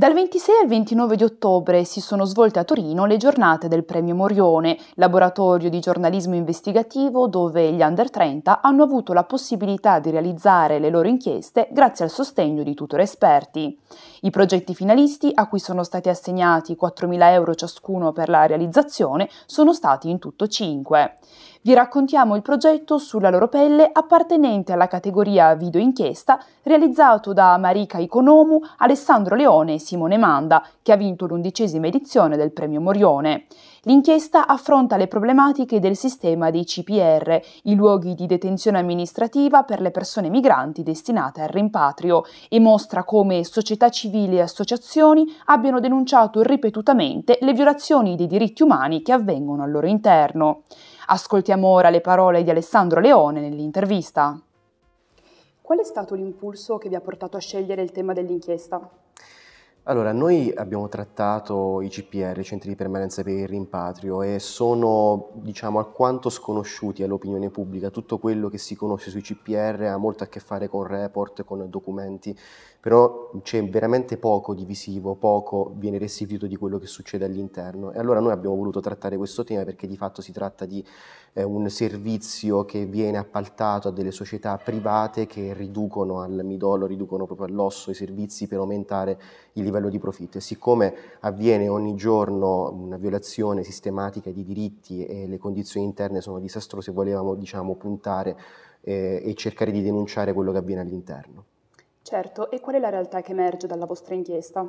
Dal 26 al 29 di ottobre si sono svolte a Torino le giornate del Premio Morione, laboratorio di giornalismo investigativo dove gli under 30 hanno avuto la possibilità di realizzare le loro inchieste grazie al sostegno di tutori esperti. I progetti finalisti, a cui sono stati assegnati 4.000 euro ciascuno per la realizzazione, sono stati in tutto 5 vi raccontiamo il progetto sulla loro pelle appartenente alla categoria video inchiesta realizzato da Marika Iconomu, Alessandro Leone e Simone Manda, che ha vinto l'undicesima edizione del Premio Morione. L'inchiesta affronta le problematiche del sistema dei CPR, i luoghi di detenzione amministrativa per le persone migranti destinate al rimpatrio e mostra come società civili e associazioni abbiano denunciato ripetutamente le violazioni dei diritti umani che avvengono al loro interno. Ascoltiamo ora le parole di Alessandro Leone nell'intervista. Qual è stato l'impulso che vi ha portato a scegliere il tema dell'inchiesta? Allora, noi abbiamo trattato i CPR, i centri di permanenza per il rimpatrio, e sono diciamo alquanto sconosciuti all'opinione pubblica. Tutto quello che si conosce sui CPR ha molto a che fare con report, con documenti, però c'è veramente poco di visivo, poco viene restituito di quello che succede all'interno. E allora noi abbiamo voluto trattare questo tema perché di fatto si tratta di eh, un servizio che viene appaltato a delle società private che riducono al midollo, riducono proprio all'osso i servizi per aumentare il livello di profitto e siccome avviene ogni giorno una violazione sistematica di diritti e le condizioni interne sono disastrose, volevamo diciamo, puntare eh, e cercare di denunciare quello che avviene all'interno. Certo, e qual è la realtà che emerge dalla vostra inchiesta?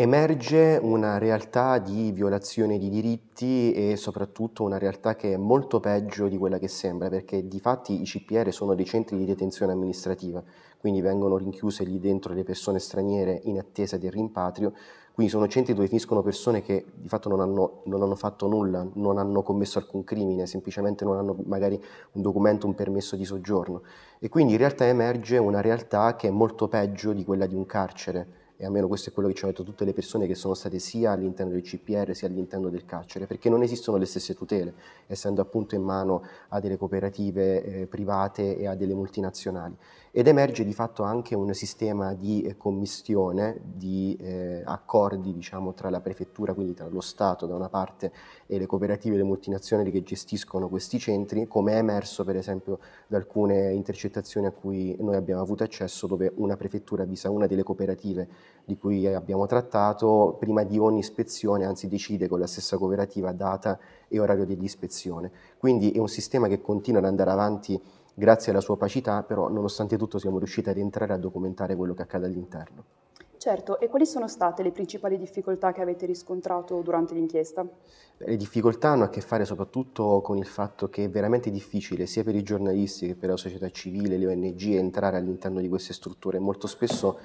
emerge una realtà di violazione di diritti e soprattutto una realtà che è molto peggio di quella che sembra, perché di fatti i CPR sono dei centri di detenzione amministrativa, quindi vengono rinchiuse lì dentro le persone straniere in attesa del rimpatrio, quindi sono centri dove finiscono persone che di fatto non hanno, non hanno fatto nulla, non hanno commesso alcun crimine, semplicemente non hanno magari un documento, un permesso di soggiorno. E quindi in realtà emerge una realtà che è molto peggio di quella di un carcere e almeno questo è quello che ci hanno detto tutte le persone che sono state sia all'interno del CPR sia all'interno del carcere, perché non esistono le stesse tutele, essendo appunto in mano a delle cooperative eh, private e a delle multinazionali. Ed emerge di fatto anche un sistema di eh, commistione, di eh, accordi diciamo, tra la prefettura, quindi tra lo Stato da una parte e le cooperative e le multinazionali che gestiscono questi centri, come è emerso per esempio da alcune intercettazioni a cui noi abbiamo avuto accesso, dove una prefettura avvisa una delle cooperative di cui abbiamo trattato, prima di ogni ispezione, anzi decide con la stessa cooperativa data e orario di ispezione. Quindi è un sistema che continua ad andare avanti grazie alla sua opacità, però nonostante tutto siamo riusciti ad entrare a documentare quello che accade all'interno. Certo, e quali sono state le principali difficoltà che avete riscontrato durante l'inchiesta? Le difficoltà hanno a che fare soprattutto con il fatto che è veramente difficile sia per i giornalisti che per la società civile, le ONG, entrare all'interno di queste strutture. Molto spesso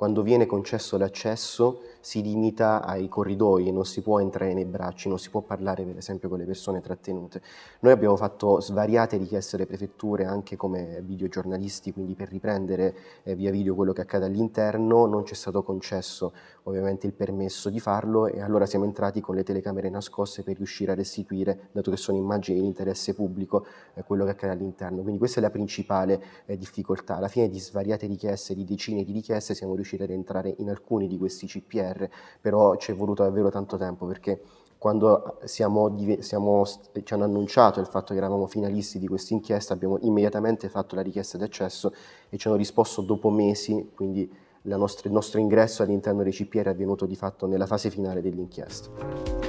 quando viene concesso l'accesso si limita ai corridoi, non si può entrare nei bracci, non si può parlare per esempio con le persone trattenute. Noi abbiamo fatto svariate richieste alle prefetture anche come videogiornalisti, quindi per riprendere eh, via video quello che accade all'interno, non ci è stato concesso ovviamente il permesso di farlo e allora siamo entrati con le telecamere nascoste per riuscire a restituire, dato che sono immagini di interesse pubblico, eh, quello che accade all'interno. Quindi questa è la principale eh, difficoltà. Alla fine di svariate richieste, di decine di richieste, siamo riusciti riuscire ad entrare in alcuni di questi CPR, però ci è voluto davvero tanto tempo perché quando siamo, siamo, ci hanno annunciato il fatto che eravamo finalisti di questa inchiesta, abbiamo immediatamente fatto la richiesta di accesso e ci hanno risposto dopo mesi, quindi nostra, il nostro ingresso all'interno dei CPR è avvenuto di fatto nella fase finale dell'inchiesta.